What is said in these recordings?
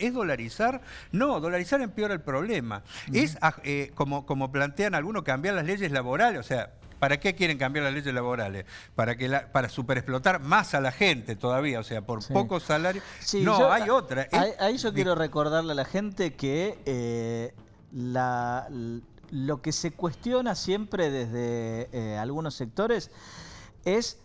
¿Es dolarizar? No, dolarizar empeora el problema. Es, ah, eh, como, como plantean algunos, cambiar las leyes laborales, o sea, ¿Para qué quieren cambiar las leyes laborales? Para que para superexplotar más a la gente todavía, o sea, por poco pocos salarios. no, hay otra. Ahí, yo quiero recordarle a la gente que eh, lo que se cuestiona siempre desde eh, algunos sectores es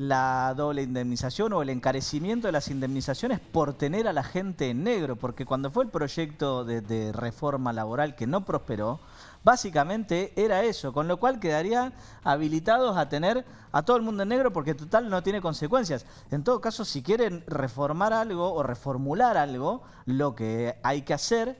la doble indemnización o el encarecimiento de las indemnizaciones por tener a la gente en negro, porque cuando fue el proyecto de, reforma laboral que no prosperó, básicamente era eso, con lo cual quedarían habilitados a tener a todo el mundo en negro porque total no tiene consecuencias. En todo caso, si quieren reformar algo o reformular algo, lo que hay que hacer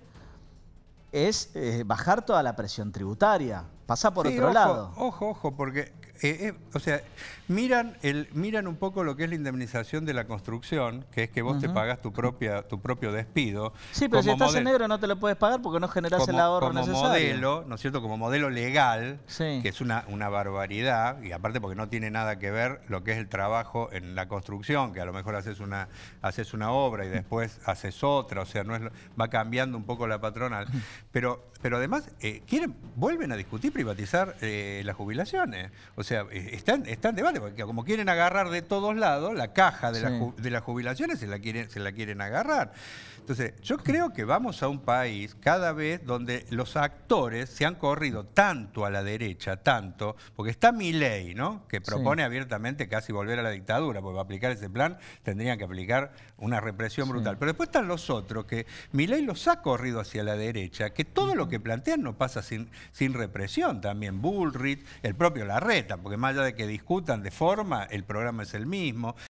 es eh, bajar toda la presión tributaria. Pasa por otro lado. Ojo, ojo, porque eh, eh, o sea, miran, el, miran un poco lo que es la indemnización de la construcción, que es que vos te pagás tu, propia, tu propio despido. Sí, pero si estás en negro no te lo puedes pagar porque no generas el ahorro como necesario. modelo, ¿no es cierto? Como modelo legal, que es una, una barbaridad, y aparte porque no tiene nada que ver lo que es el trabajo en la construcción, que a lo mejor haces una, haces una obra y después haces otra, o sea, no es, va cambiando un poco la patronal. Pero, pero además, eh, quieren, vuelven a discutir privatizar las jubilaciones. O sea, eh, están, están de porque como quieren agarrar de todos lados, la caja de, las jubilaciones se la, quieren, se la quieren agarrar. Entonces, yo creo que vamos a un país cada vez donde los actores se han corrido tanto a la derecha, tanto, porque está mi ley, ¿no? Que propone abiertamente casi volver a la dictadura, porque para aplicar ese plan tendrían que aplicar una represión brutal. Pero después están los otros, que mi los ha corrido hacia la derecha, que todo lo que plantean no pasa sin, sin represión también. Bullrich, el propio Larreta, porque más allá de que discutan de forma, el programa es el mismo,